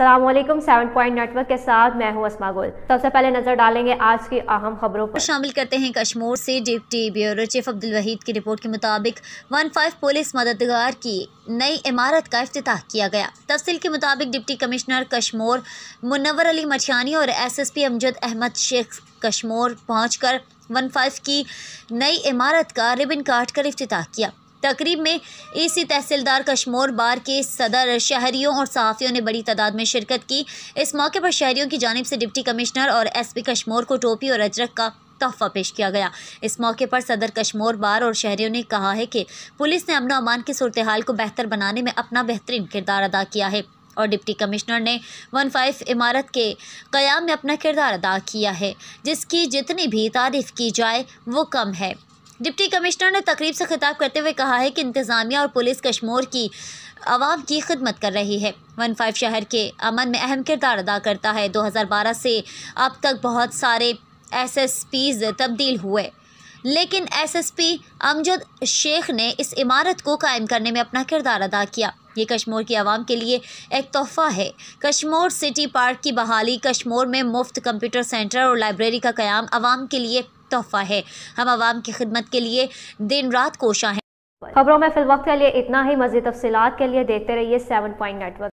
Aslam seven point network के साथ मैं हूं असमा गुल सबसे पहले नजर डालेंगे आज की अहम खबरों पर शामिल करते हैं कश्मीर से deputy bureau chief Abdul Wahid की रिपोर्ट के मुताबिक वन फाइव पुलिस मददगार की नई इमारत का अफ्ताह किया गया तफसील के मुताबिक डिप्टी कमिश्नर कश्मोर मुनवर अली मछानी और S S P Amjad Ahmed Sheikh Kashmore पहुँच कर वन फाइव की नई इमारत का रिबन काट कर अफ्ताह किया तकरीब में इसी तहसीलदार कश्मोर बार के सदर शहरियों और सहाफ़ियों ने बड़ी तादाद में शिरकत की इस मौके पर शहरियों की जानब से डिप्टी कमिश्नर और एस पी कश्मोर को टोपी और अजरक का तोहफा पेश किया गया इस मौके पर सदर कश्मोर बार और शहरियों ने कहा है कि पुलिस ने अमन अमान की सूरत हाल को बेहतर बनाने में अपना बेहतरीन किरदार अदा किया है और डिप्टी कमिश्नर ने वन फाइव इमारत के क़याम में अपना किरदार अदा किया है जिसकी जितनी भी तारीफ़ की जाए वो कम है डिप्टी कमिश्नर ने तकरीब से खिताब करते हुए कहा है कि इंतज़ामिया और पुलिस कश्मोर की आवाम की खिदमत कर रही है वन फाइव शहर के अमन में अहम किरदार अदा करता है दो हज़ार बारह से अब तक बहुत सारे एस एस पीज तब्दील हुए लेकिन S S P Amjad Sheikh ने इस इमारत को कायम करने में अपना किरदार अदा किया ये कश्मीर की आवाम के लिए एक तोहफ़ा है कश्मीर सिटी पार्क की बहाली कश्मीर में मुफ्त कंप्यूटर सेंटर और लाइब्रेरी का क्याम आवाम के लिए तोहफा है हम आवाम की खिदमत के लिए दिन रात कोशा है खबरों में फिल वक्त के लिए इतना ही मजीद तफसीत के लिए देखते रहिए सेवन पॉइंट नेटवर्क